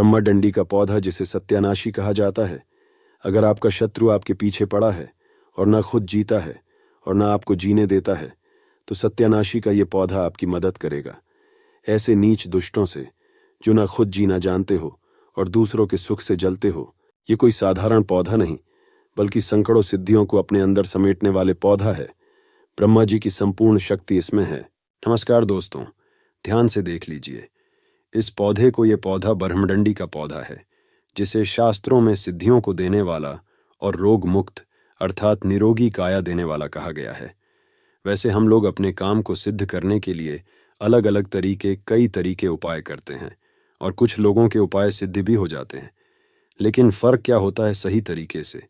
ब्रह्मा डंडी का पौधा जिसे सत्यानाशी कहा जाता है अगर आपका शत्रु आपके पीछे पड़ा है और ना खुद जीता है और ना आपको जीने देता है तो सत्यानाशी का यह पौधा आपकी मदद करेगा ऐसे नीच दुष्टों से जो ना खुद जीना जानते हो और दूसरों के सुख से जलते हो ये कोई साधारण पौधा नहीं बल्कि संकड़ों सिद्धियों को अपने अंदर समेटने वाले पौधा है ब्रह्मा जी की संपूर्ण शक्ति इसमें है नमस्कार दोस्तों ध्यान से देख लीजिए इस पौधे को यह पौधा ब्रह्मडंडी का पौधा है जिसे शास्त्रों में सिद्धियों को देने वाला और रोग मुक्त अर्थात निरोगी काया देने वाला कहा गया है वैसे हम लोग अपने काम को सिद्ध करने के लिए अलग अलग तरीके कई तरीके उपाय करते हैं और कुछ लोगों के उपाय सिद्ध भी हो जाते हैं लेकिन फर्क क्या होता है सही तरीके से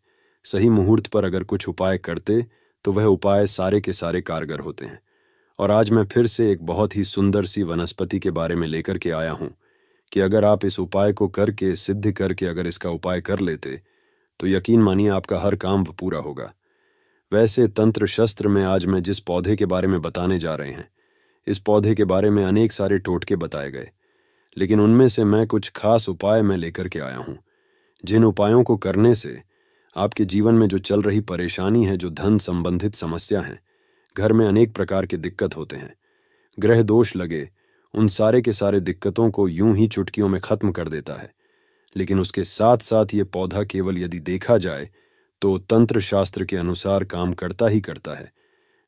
सही मुहूर्त पर अगर कुछ उपाय करते तो वह उपाय सारे के सारे कारगर होते हैं और आज मैं फिर से एक बहुत ही सुंदर सी वनस्पति के बारे में लेकर के आया हूं कि अगर आप इस उपाय को करके सिद्ध करके अगर इसका उपाय कर लेते तो यकीन मानिए आपका हर काम पूरा होगा वैसे तंत्र शस्त्र में आज मैं जिस पौधे के बारे में बताने जा रहे हैं इस पौधे के बारे में अनेक सारे टोटके बताए गए लेकिन उनमें से मैं कुछ खास उपाय मैं लेकर के आया हूं जिन उपायों को करने से आपके जीवन में जो चल रही परेशानी है जो धन संबंधित समस्या है घर में अनेक प्रकार के दिक्कत होते हैं ग्रह दोष लगे उन सारे के सारे दिक्कतों को यूं ही चुटकियों में खत्म कर देता है लेकिन उसके साथ साथ ये पौधा केवल यदि देखा जाए तो तंत्र शास्त्र के अनुसार काम करता ही करता है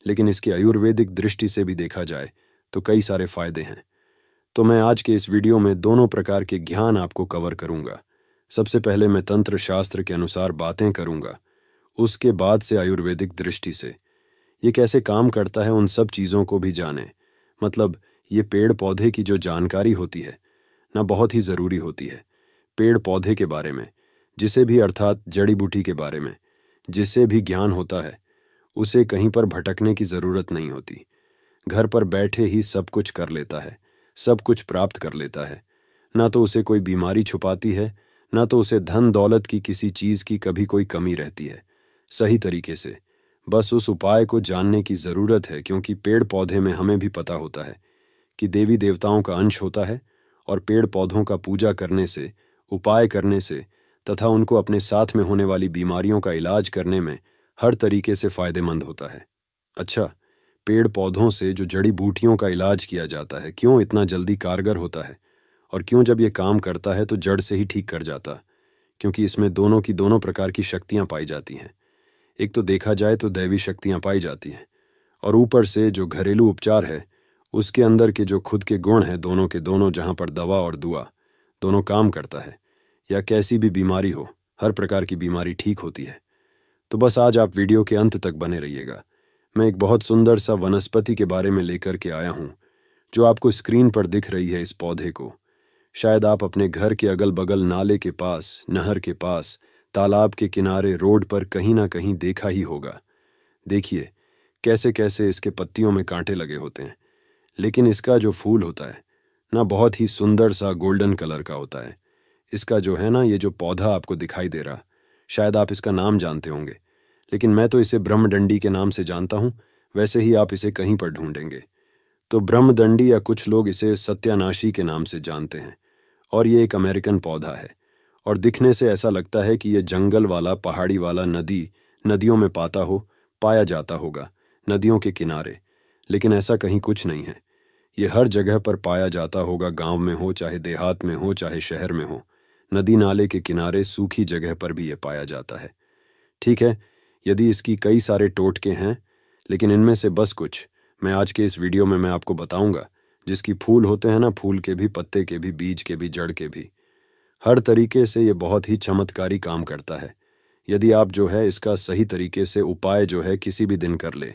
लेकिन इसके आयुर्वेदिक दृष्टि से भी देखा जाए तो कई सारे फायदे हैं तो मैं आज के इस वीडियो में दोनों प्रकार के ज्ञान आपको कवर करूंगा सबसे पहले मैं तंत्र शास्त्र के अनुसार बातें करूंगा उसके बाद से आयुर्वेदिक दृष्टि से ये कैसे काम करता है उन सब चीज़ों को भी जाने मतलब ये पेड़ पौधे की जो जानकारी होती है ना बहुत ही ज़रूरी होती है पेड़ पौधे के बारे में जिसे भी अर्थात जड़ी बूटी के बारे में जिससे भी ज्ञान होता है उसे कहीं पर भटकने की ज़रूरत नहीं होती घर पर बैठे ही सब कुछ कर लेता है सब कुछ प्राप्त कर लेता है ना तो उसे कोई बीमारी छुपाती है ना तो उसे धन दौलत की किसी चीज़ की कभी कोई कमी रहती है सही तरीके से बस उस उपाय को जानने की जरूरत है क्योंकि पेड़ पौधे में हमें भी पता होता है कि देवी देवताओं का अंश होता है और पेड़ पौधों का पूजा करने से उपाय करने से तथा उनको अपने साथ में होने वाली बीमारियों का इलाज करने में हर तरीके से फायदेमंद होता है अच्छा पेड़ पौधों से जो जड़ी बूटियों का इलाज किया जाता है क्यों इतना जल्दी कारगर होता है और क्यों जब यह काम करता है तो जड़ से ही ठीक कर जाता क्योंकि इसमें दोनों की दोनों प्रकार की शक्तियां पाई जाती हैं एक तो देखा जाए तो दैवी शक्तियां पाई जाती हैं और ऊपर से जो घरेलू उपचार है उसके अंदर के जो खुद के गुण हैं दोनों के दोनों जहां पर दवा और दुआ दोनों काम करता है या कैसी भी बीमारी हो हर प्रकार की बीमारी ठीक होती है तो बस आज आप वीडियो के अंत तक बने रहिएगा मैं एक बहुत सुंदर सा वनस्पति के बारे में लेकर के आया हूँ जो आपको स्क्रीन पर दिख रही है इस पौधे को शायद आप अपने घर के अगल बगल नाले के पास नहर के पास तालाब के किनारे रोड पर कहीं ना कहीं देखा ही होगा देखिए कैसे कैसे इसके पत्तियों में कांटे लगे होते हैं लेकिन इसका जो फूल होता है ना बहुत ही सुंदर सा गोल्डन कलर का होता है इसका जो है ना ये जो पौधा आपको दिखाई दे रहा शायद आप इसका नाम जानते होंगे लेकिन मैं तो इसे ब्रह्मडंडी के नाम से जानता हूँ वैसे ही आप इसे कहीं पर ढूंढेंगे तो ब्रह्मदंडी या कुछ लोग इसे सत्यानाशी के नाम से जानते हैं और ये एक अमेरिकन पौधा है और दिखने से ऐसा लगता है कि यह जंगल वाला पहाड़ी वाला नदी नदियों में पाता हो पाया जाता होगा नदियों के किनारे लेकिन ऐसा कहीं कुछ नहीं है ये हर जगह पर पाया जाता होगा गांव में हो चाहे देहात में हो चाहे शहर में हो नदी नाले के किनारे सूखी जगह पर भी ये पाया जाता है ठीक है यदि इसकी कई सारे टोटके हैं लेकिन इनमें से बस कुछ मैं आज के इस वीडियो में मैं आपको बताऊंगा जिसकी फूल होते हैं ना फूल के भी पत्ते के भी बीज के भी जड़ के भी हर तरीके से ये बहुत ही चमत्कारी काम करता है यदि आप जो है इसका सही तरीके से उपाय जो है किसी भी दिन कर ले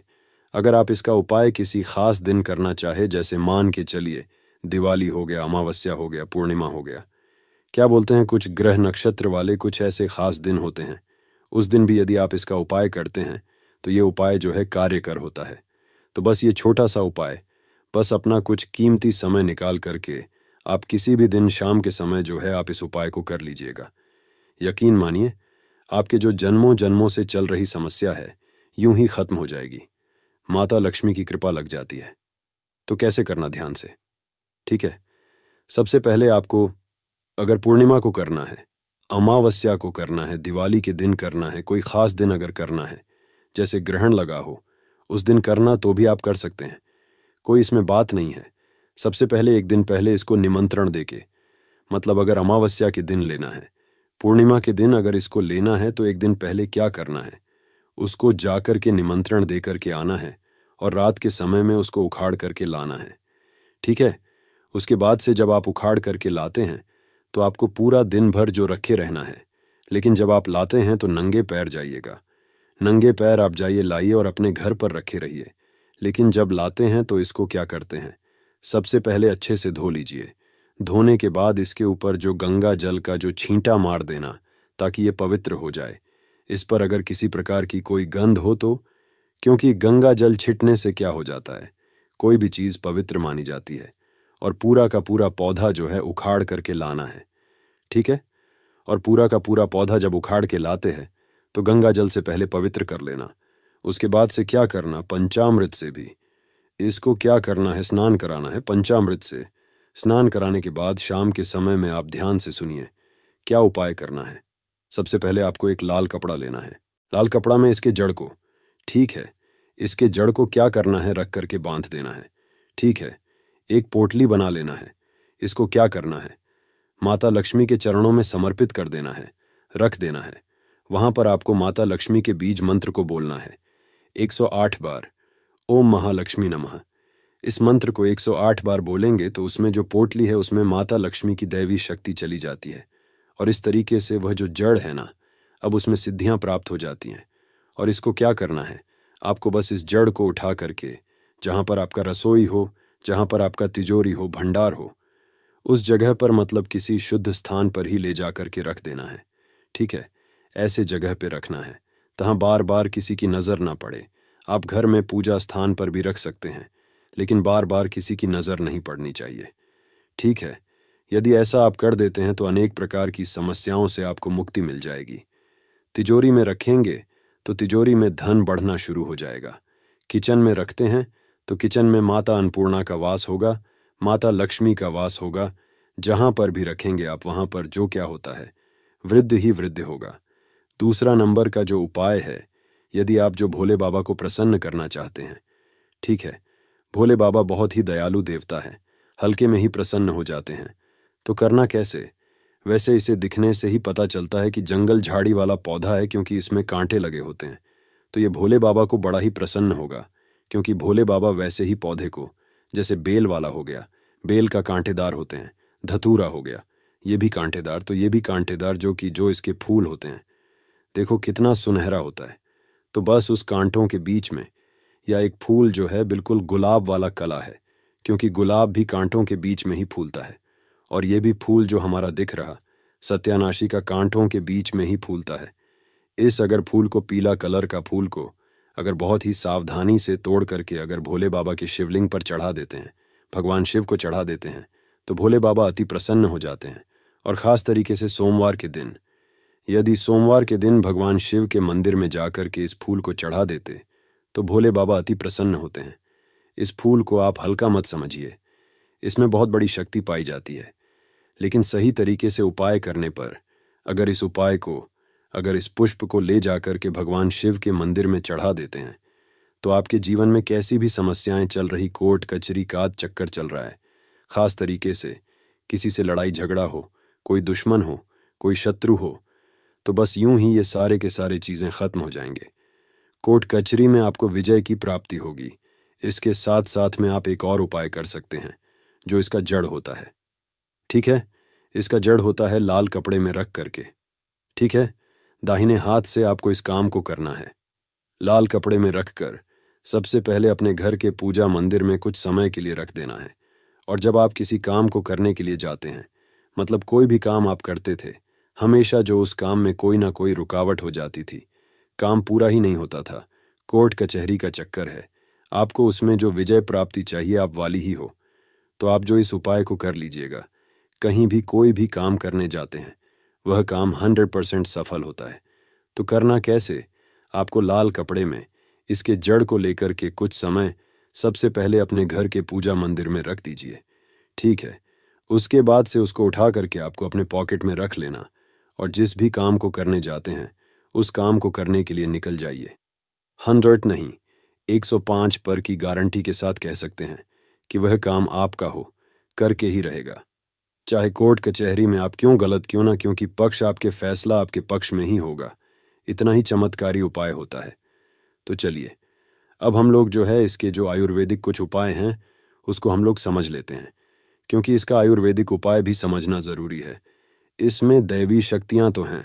अगर आप इसका उपाय किसी खास दिन करना चाहे जैसे मान के चलिए दिवाली हो गया अमावस्या हो गया पूर्णिमा हो गया क्या बोलते हैं कुछ ग्रह नक्षत्र वाले कुछ ऐसे खास दिन होते हैं उस दिन भी यदि आप इसका उपाय करते हैं तो ये उपाय जो है कार्य कर होता है तो बस ये छोटा सा उपाय बस अपना कुछ कीमती समय निकाल करके आप किसी भी दिन शाम के समय जो है आप इस उपाय को कर लीजिएगा यकीन मानिए आपके जो जन्मों जन्मों से चल रही समस्या है यूं ही खत्म हो जाएगी माता लक्ष्मी की कृपा लग जाती है तो कैसे करना ध्यान से ठीक है सबसे पहले आपको अगर पूर्णिमा को करना है अमावस्या को करना है दिवाली के दिन करना है कोई खास दिन अगर करना है जैसे ग्रहण लगा हो उस दिन करना तो भी आप कर सकते हैं कोई इसमें बात नहीं है सबसे पहले एक दिन पहले इसको निमंत्रण देके मतलब अगर अमावस्या के दिन लेना है पूर्णिमा के दिन अगर इसको लेना है तो एक दिन पहले क्या करना है उसको जा के निमंत्रण दे करके आना है और रात के समय में उसको उखाड़ करके लाना है ठीक है उसके बाद से जब आप उखाड़ करके लाते हैं तो आपको पूरा दिन भर जो रखे रहना है लेकिन जब आप लाते हैं तो नंगे पैर जाइएगा नंगे पैर आप जाइए लाइए और अपने घर पर रखे रहिए लेकिन जब लाते हैं तो इसको क्या करते हैं सबसे पहले अच्छे से धो लीजिए धोने के बाद इसके ऊपर जो गंगा जल का जो छींटा मार देना ताकि ये पवित्र हो जाए इस पर अगर किसी प्रकार की कोई गंध हो तो क्योंकि गंगा जल छिटने से क्या हो जाता है कोई भी चीज़ पवित्र मानी जाती है और पूरा का पूरा पौधा जो है उखाड़ करके लाना है ठीक है और पूरा का पूरा पौधा जब उखाड़ के लाते हैं तो गंगा जल से पहले पवित्र कर लेना उसके बाद से क्या करना पंचामृत से भी इसको क्या करना है स्नान कराना है पंचामृत से स्नान कराने के बाद शाम के समय में आप ध्यान से सुनिए क्या उपाय करना है सबसे पहले आपको एक लाल कपड़ा लेना है लाल कपड़ा में इसके जड़ को ठीक है इसके जड़ को क्या करना है रख करके बांध देना है ठीक है एक पोटली बना लेना है इसको क्या करना है माता लक्ष्मी के चरणों में समर्पित कर देना है रख देना है वहां पर आपको माता लक्ष्मी के बीज मंत्र को बोलना है 108 बार ओम महालक्ष्मी नमः इस मंत्र को 108 बार बोलेंगे तो उसमें जो पोटली है उसमें माता लक्ष्मी की दैवी शक्ति चली जाती है और इस तरीके से वह जो जड़ है ना अब उसमें सिद्धियां प्राप्त हो जाती हैं और इसको क्या करना है आपको बस इस जड़ को उठा करके जहाँ पर आपका रसोई हो जहाँ पर आपका तिजोरी हो भंडार हो उस जगह पर मतलब किसी शुद्ध स्थान पर ही ले जा करके रख देना है ठीक है ऐसे जगह पर रखना है तहाँ बार बार किसी की नज़र ना पड़े आप घर में पूजा स्थान पर भी रख सकते हैं लेकिन बार बार किसी की नज़र नहीं पड़नी चाहिए ठीक है यदि ऐसा आप कर देते हैं तो अनेक प्रकार की समस्याओं से आपको मुक्ति मिल जाएगी तिजोरी में रखेंगे तो तिजोरी में धन बढ़ना शुरू हो जाएगा किचन में रखते हैं तो किचन में माता अन्नपूर्णा का वास होगा माता लक्ष्मी का वास होगा जहां पर भी रखेंगे आप वहां पर जो क्या होता है वृद्ध ही वृद्ध होगा दूसरा नंबर का जो उपाय है यदि आप जो भोले बाबा को प्रसन्न करना चाहते हैं ठीक है भोले बाबा बहुत ही दयालु देवता है हल्के में ही प्रसन्न हो जाते हैं तो करना कैसे वैसे इसे दिखने से ही पता चलता है कि जंगल झाड़ी वाला पौधा है क्योंकि इसमें कांटे लगे होते हैं तो ये भोले बाबा को बड़ा ही प्रसन्न होगा क्योंकि भोले बाबा वैसे ही पौधे को जैसे बेल वाला हो गया बेल का कांटेदार होते हैं धतूरा हो गया ये भी कांटेदार तो ये भी कांटेदार जो कि जो इसके फूल होते हैं देखो कितना सुनहरा होता है तो बस उस कांटों के बीच में या एक फूल जो है बिल्कुल गुलाब वाला कला है क्योंकि गुलाब भी कांटों के बीच में ही फूलता है और ये भी फूल जो हमारा दिख रहा सत्यानाशी का कांटों के बीच में ही फूलता है इस अगर फूल को पीला कलर का फूल को अगर बहुत ही सावधानी से तोड़ करके अगर भोले बाबा के शिवलिंग पर चढ़ा देते हैं भगवान शिव को चढ़ा देते हैं तो भोले बाबा अति प्रसन्न हो जाते हैं और ख़ास तरीके से सोमवार के दिन यदि सोमवार के दिन भगवान शिव के मंदिर में जाकर के इस फूल को चढ़ा देते तो भोले बाबा अति प्रसन्न होते हैं इस फूल को आप हल्का मत समझिए इसमें बहुत बड़ी शक्ति पाई जाती है लेकिन सही तरीके से उपाय करने पर अगर इस उपाय को अगर इस पुष्प को ले जाकर के भगवान शिव के मंदिर में चढ़ा देते हैं तो आपके जीवन में कैसी भी समस्याएं चल रही कोर्ट कचरी का चक्कर चल रहा है खास तरीके से किसी से लड़ाई झगड़ा हो कोई दुश्मन हो कोई शत्रु हो तो बस यूं ही ये सारे के सारे चीज़ें ख़त्म हो जाएंगे कोर्ट कचरी में आपको विजय की प्राप्ति होगी इसके साथ साथ में आप एक और उपाय कर सकते हैं जो इसका जड़ होता है ठीक है इसका जड़ होता है लाल कपड़े में रख करके ठीक है दाहिने हाथ से आपको इस काम को करना है लाल कपड़े में रखकर सबसे पहले अपने घर के पूजा मंदिर में कुछ समय के लिए रख देना है और जब आप किसी काम को करने के लिए जाते हैं मतलब कोई भी काम आप करते थे हमेशा जो उस काम में कोई ना कोई रुकावट हो जाती थी काम पूरा ही नहीं होता था कोर्ट कचहरी का चक्कर है आपको उसमें जो विजय प्राप्ति चाहिए आप वाली ही हो तो आप जो इस उपाय को कर लीजिएगा कहीं भी कोई भी काम करने जाते हैं वह काम हंड्रेड परसेंट सफल होता है तो करना कैसे आपको लाल कपड़े में इसके जड़ को लेकर के कुछ समय सबसे पहले अपने घर के पूजा मंदिर में रख दीजिए ठीक है उसके बाद से उसको उठा करके आपको अपने पॉकेट में रख लेना और जिस भी काम को करने जाते हैं उस काम को करने के लिए निकल जाइए हंड्रेड नहीं 105 पर की गारंटी के साथ कह सकते हैं कि वह काम आपका हो करके ही रहेगा चाहे कोर्ट कचहरी में आप क्यों गलत क्यों ना क्योंकि पक्ष आपके फैसला आपके पक्ष में ही होगा इतना ही चमत्कारी उपाय होता है तो चलिए अब हम लोग जो है इसके जो आयुर्वेदिक कुछ उपाय हैं उसको हम लोग समझ लेते हैं क्योंकि इसका आयुर्वेदिक उपाय भी समझना ज़रूरी है इसमें दैवी शक्तियां तो हैं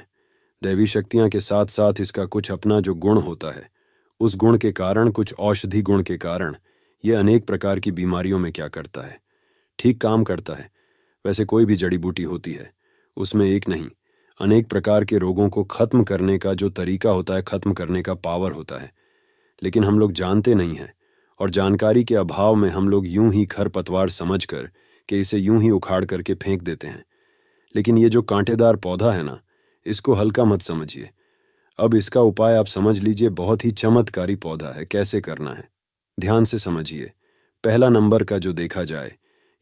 दैवी शक्तियां के साथ साथ इसका कुछ अपना जो गुण होता है उस गुण के कारण कुछ औषधि गुण के कारण यह अनेक प्रकार की बीमारियों में क्या करता है ठीक काम करता है वैसे कोई भी जड़ी बूटी होती है उसमें एक नहीं अनेक प्रकार के रोगों को खत्म करने का जो तरीका होता है खत्म करने का पावर होता है लेकिन हम लोग जानते नहीं हैं और जानकारी के अभाव में हम लोग यूं ही खर पतवार समझ कर कि इसे यूं ही उखाड़ करके फेंक देते हैं लेकिन ये जो कांटेदार पौधा है ना इसको हल्का मत समझिए अब इसका उपाय आप समझ लीजिए बहुत ही चमत्कारी पौधा है कैसे करना है ध्यान से समझिए पहला नंबर का जो देखा जाए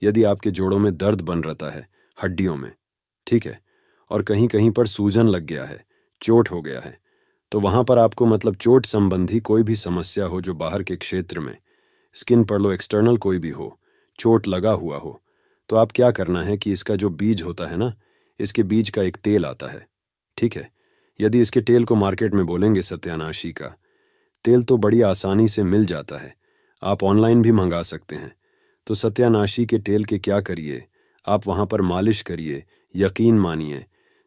यदि आपके जोड़ों में दर्द बन रहता है हड्डियों में ठीक है और कहीं कहीं पर सूजन लग गया है चोट हो गया है तो वहां पर आपको मतलब चोट संबंधी कोई भी समस्या हो जो बाहर के क्षेत्र में स्किन पर लो एक्सटर्नल कोई भी हो चोट लगा हुआ हो तो आप क्या करना है कि इसका जो बीज होता है ना इसके बीज का एक तेल आता है ठीक है यदि इसके तेल को मार्केट में बोलेंगे सत्यानाशी का तेल तो बड़ी आसानी से मिल जाता है आप ऑनलाइन भी मंगा सकते हैं तो सत्यानाशी के तेल के क्या करिए आप वहाँ पर मालिश करिए यकीन मानिए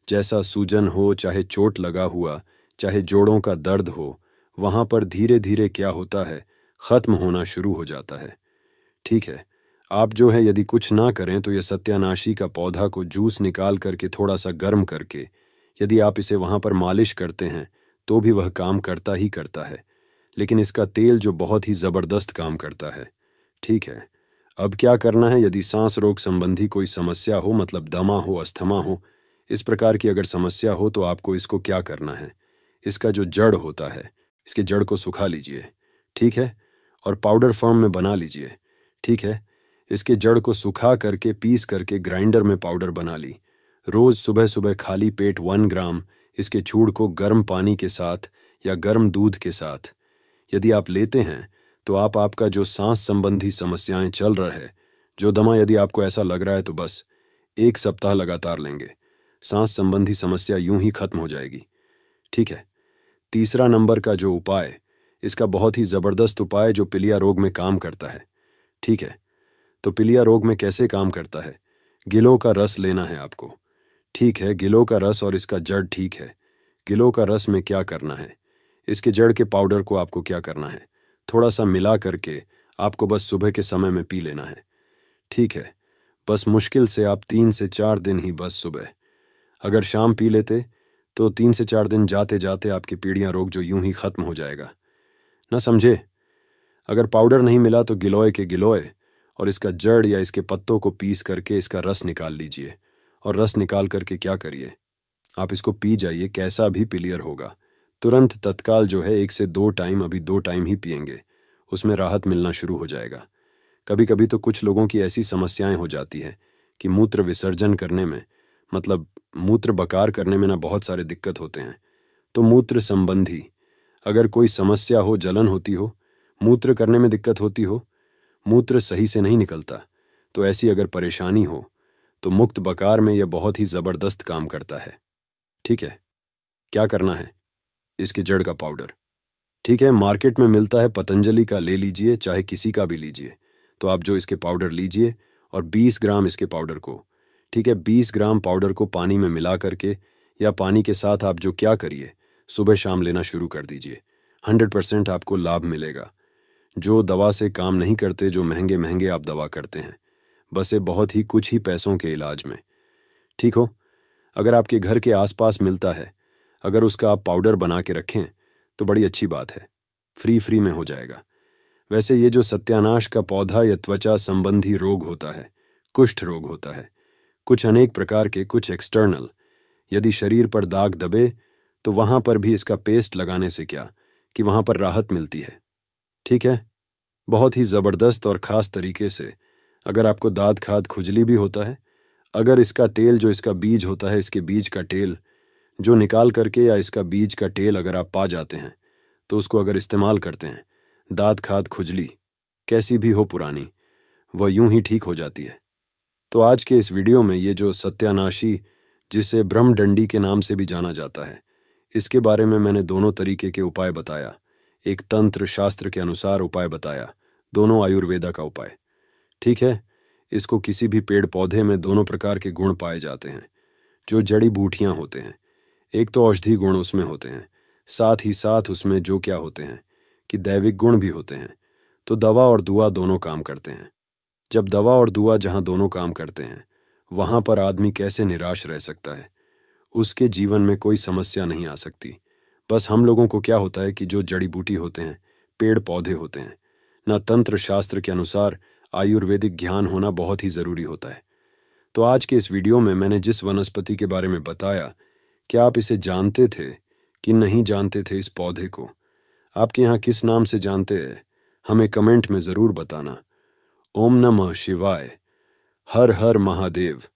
जैसा सूजन हो चाहे चोट लगा हुआ चाहे जोड़ों का दर्द हो वहाँ पर धीरे धीरे क्या होता है ख़त्म होना शुरू हो जाता है ठीक है आप जो है यदि कुछ ना करें तो यह सत्यानाशी का पौधा को जूस निकाल करके थोड़ा सा गर्म करके यदि आप इसे वहां पर मालिश करते हैं तो भी वह काम करता ही करता है लेकिन इसका तेल जो बहुत ही ज़बरदस्त काम करता है ठीक है अब क्या करना है यदि सांस रोग संबंधी कोई समस्या हो मतलब दमा हो अस्थमा हो इस प्रकार की अगर समस्या हो तो आपको इसको क्या करना है इसका जो जड़ होता है इसके जड़ को सुखा लीजिए ठीक है और पाउडर फॉर्म में बना लीजिए ठीक है इसके जड़ को सुखा करके पीस करके ग्राइंडर में पाउडर बना ली रोज सुबह सुबह खाली पेट वन ग्राम इसके छूड़ को गर्म पानी के साथ या गर्म दूध के साथ यदि आप लेते हैं तो आप आपका जो सांस संबंधी समस्याएं चल रहा है जो दमा यदि आपको ऐसा लग रहा है तो बस एक सप्ताह लगातार लेंगे सांस संबंधी समस्या यूं ही खत्म हो जाएगी ठीक है तीसरा नंबर का जो उपाय इसका बहुत ही ज़बरदस्त उपाय जो पिलिया रोग में काम करता है ठीक है तो पिलिया रोग में कैसे काम करता है गिलों का रस लेना है आपको ठीक है गिलों का रस और इसका जड़ ठीक है गिलों का रस में क्या करना है इसके जड़ के पाउडर को आपको क्या करना है थोड़ा सा मिला करके आपको बस सुबह के समय में पी लेना है ठीक है बस मुश्किल से आप तीन से चार दिन ही बस सुबह अगर शाम पी लेते तो तीन से चार दिन जाते जाते आपकी पीढ़ियाँ रोग जो यूं ही ख़त्म हो जाएगा ना समझे अगर पाउडर नहीं मिला तो गिलोय के गिलोय और इसका जड़ या इसके पत्तों को पीस करके इसका रस निकाल लीजिए और रस निकाल करके क्या करिए आप इसको पी जाइए कैसा भी पिलियर होगा तुरंत तत्काल जो है एक से दो टाइम अभी दो टाइम ही पियेंगे उसमें राहत मिलना शुरू हो जाएगा कभी कभी तो कुछ लोगों की ऐसी समस्याएं हो जाती है कि मूत्र विसर्जन करने में मतलब मूत्र बकार करने में ना बहुत सारे दिक्कत होते हैं तो मूत्र संबंधी अगर कोई समस्या हो जलन होती हो मूत्र करने में दिक्कत होती हो मूत्र सही से नहीं निकलता तो ऐसी अगर परेशानी हो तो मुक्त बकार में यह बहुत ही ज़बरदस्त काम करता है ठीक है क्या करना है इसके जड़ का पाउडर ठीक है मार्केट में मिलता है पतंजलि का ले लीजिए चाहे किसी का भी लीजिए तो आप जो इसके पाउडर लीजिए और 20 ग्राम इसके पाउडर को ठीक है 20 ग्राम पाउडर को पानी में मिला करके या पानी के साथ आप जो क्या करिए सुबह शाम लेना शुरू कर दीजिए 100 परसेंट आपको लाभ मिलेगा जो दवा से काम नहीं करते जो महंगे महंगे आप दवा करते हैं बसे बहुत ही कुछ ही पैसों के इलाज में ठीक हो अगर आपके घर के आसपास मिलता है अगर उसका आप पाउडर बना के रखें तो बड़ी अच्छी बात है फ्री फ्री में हो जाएगा वैसे ये जो सत्यानाश का पौधा या त्वचा संबंधी रोग होता है कुष्ठ रोग होता है कुछ अनेक प्रकार के कुछ एक्सटर्नल यदि शरीर पर दाग दबे तो वहां पर भी इसका पेस्ट लगाने से क्या कि वहां पर राहत मिलती है ठीक है बहुत ही ज़बरदस्त और ख़ास तरीके से अगर आपको दाद खाद खुजली भी होता है अगर इसका तेल जो इसका बीज होता है इसके बीज का तेल जो निकाल करके या इसका बीज का तेल अगर आप पा जाते हैं तो उसको अगर इस्तेमाल करते हैं दाद खाद खुजली कैसी भी हो पुरानी वह यूं ही ठीक हो जाती है तो आज के इस वीडियो में ये जो सत्यानाशी जिसे ब्रह्मडंडी के नाम से भी जाना जाता है इसके बारे में मैंने दोनों तरीके के उपाय बताया एक तंत्र शास्त्र के अनुसार उपाय बताया दोनों आयुर्वेदा का उपाय ठीक है इसको किसी भी पेड़ पौधे में दोनों प्रकार के गुण पाए जाते हैं जो जड़ी बूटियां होते हैं एक तो औषधि गुण उसमें होते हैं साथ ही साथ उसमें जो क्या होते हैं कि दैविक गुण भी होते हैं तो दवा और दुआ दोनों काम करते हैं जब दवा और दुआ जहां दोनों काम करते हैं वहां पर आदमी कैसे निराश रह सकता है उसके जीवन में कोई समस्या नहीं आ सकती बस हम लोगों को क्या होता है कि जो जड़ी बूटी होते हैं पेड़ पौधे होते हैं ना तंत्र शास्त्र के अनुसार आयुर्वेदिक ज्ञान होना बहुत ही ज़रूरी होता है तो आज के इस वीडियो में मैंने जिस वनस्पति के बारे में बताया क्या आप इसे जानते थे कि नहीं जानते थे इस पौधे को आपके यहाँ किस नाम से जानते हैं हमें कमेंट में ज़रूर बताना ओम नमः शिवाय हर हर महादेव